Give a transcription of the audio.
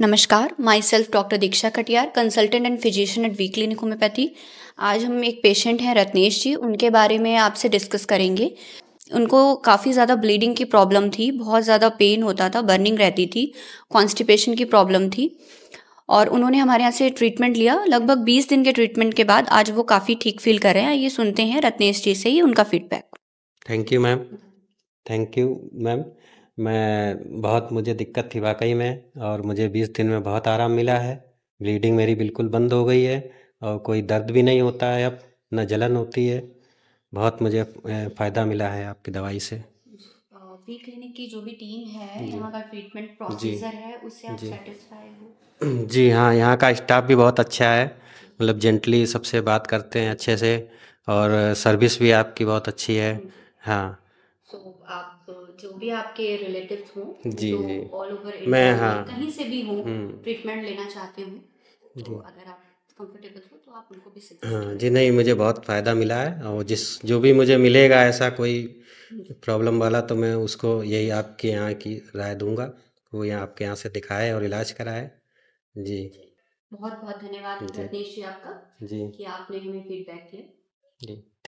नमस्कार myself doctor Diksha Katiyar consultant and physician at V clinic homeopathy आज हम एक पेशेंट हैं रत्नेश जी उनके बारे में आपसे डिस्कस करेंगे उनको काफ़ी ज़्यादा ब्लीडिंग की प्रॉब्लम थी बहुत ज़्यादा पेन होता था बर्निंग रहती थी कॉन्स्टिपेशन की प्रॉब्लम थी और उन्होंने हमारे यहाँ से ट्रीटमेंट लिया लगभग 20 दिन के ट्रीटमेंट के बाद आज वो काफ़ी ठीक फील कर रहे हैं ये सुनते हैं रत्नेश जी से ही उनका feedback thank you ma'am thank you ma'am मैं बहुत मुझे दिक्कत थी वाकई में और मुझे बीस दिन में बहुत आराम मिला है ब्लीडिंग मेरी बिल्कुल बंद हो गई है और कोई दर्द भी नहीं होता है अब न जलन होती है बहुत मुझे फ़ायदा मिला है आपकी दवाई से पी क्लिनिक की जो भी टीम है यहाँ का ट्रीटमेंट प्रोसीजर है उससे आप जी, हो जी हाँ यहाँ का स्टाफ भी बहुत अच्छा है मतलब जेंटली सबसे बात करते हैं अच्छे से और सर्विस भी आपकी बहुत अच्छी है हाँ सो आप जो भी आपके रिलेटिव्स हों जी जी ऑल ओवर मैं हाँ कहीं से भी हूँ ट्रीटमेंट हम्म। लेना चाहते हूँ तो अगर आप तो आप उनको भी हाँ जी नहीं मुझे बहुत फ़ायदा मिला है और जिस जो भी मुझे मिलेगा ऐसा कोई प्रॉब्लम हम्म। वाला तो मैं उसको यही आपके यहाँ की राय दूंगा वो यहाँ आपके यहाँ से दिखाए और इलाज कराए जी बहुत बहुत धन्यवाद जी आपका जी कि आपने हमें फीडबैक दिया जी